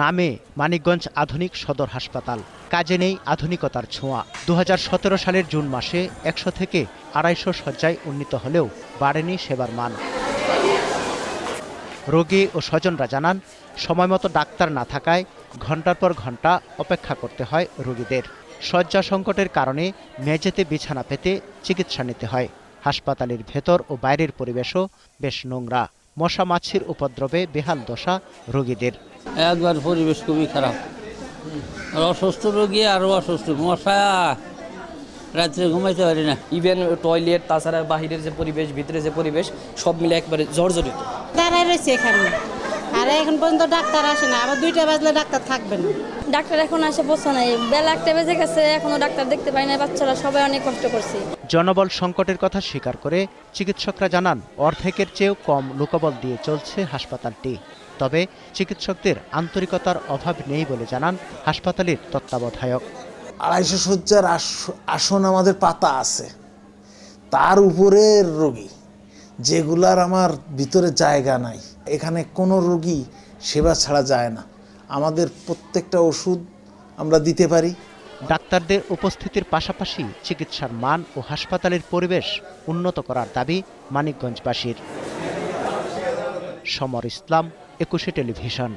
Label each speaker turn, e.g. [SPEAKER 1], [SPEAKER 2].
[SPEAKER 1] নামে মানিকগঞ্জ আধুনিক সদর হাসপাতাল কাজে নেই আধুনিকতার ছোঁয়া দু সালের জুন মাসে একশো থেকে আড়াইশো শয্যায় উন্নীত হলেও বাড়েনি সেবার মান রোগী ও স্বজনরা জানান সময়মতো ডাক্তার না থাকায় ঘন্টার পর ঘন্টা অপেক্ষা করতে হয় রোগীদের শয্যা সংকটের কারণে মেঝেতে বিছানা পেতে চিকিৎসা নিতে হয় হাসপাতালের ভেতর ও বাইরের পরিবেশও বেশ নোংরা মশা মাছির উপদ্রবে বেহাল দশা রোগীদের একবার পরিবেশ খুবই খারাপ আর অসুস্থ
[SPEAKER 2] রোগী আরো অসুস্থ মশা রাত্রে ঘুমাইতে পারি না ইভেন টয়লেট তাছাড়া বাহিরের যে পরিবেশ ভিতরে যে পরিবেশ সব মিলে একবারে জর্জরিত
[SPEAKER 3] তারাই রয়েছে এখানে আর এখন পর্যন্ত ডাক্তার আসে না আবার দুইটা বাজলে ডাক্তার থাকবে না ডাক্তার এখন আসে পৌঁছা নাই বেলা একটা বেজে গেছে এখনো ডাক্তার দেখতে পাই না বাচ্চারা সবাই অনেক কষ্ট করছে
[SPEAKER 1] জনবল সংকটের কথা স্বীকার করে চিকিৎসকরা জানান অর্ধেকের চেয়েও কম লোকবল দিয়ে চলছে হাসপাতালটি তবে চিকিৎসকদের আন্তরিকতার অভাব নেই বলে জানান হাসপাতালের তত্ত্বাবধায়ক
[SPEAKER 4] আড়াইশো শয্যার আসন আমাদের পাতা আছে তার উপরের রোগী যেগুলার আমার ভিতরে জায়গা নাই এখানে কোনো রোগী সেবা ছাড়া যায় না আমাদের প্রত্যেকটা ওষুধ আমরা দিতে পারি ডাক্তারদের উপস্থিতির পাশাপাশি চিকিৎসার মান ও হাসপাতালের পরিবেশ
[SPEAKER 1] উন্নত করার দাবি মানিকগঞ্জবাসীর সমর ইসলাম একুশে টেলিভিশন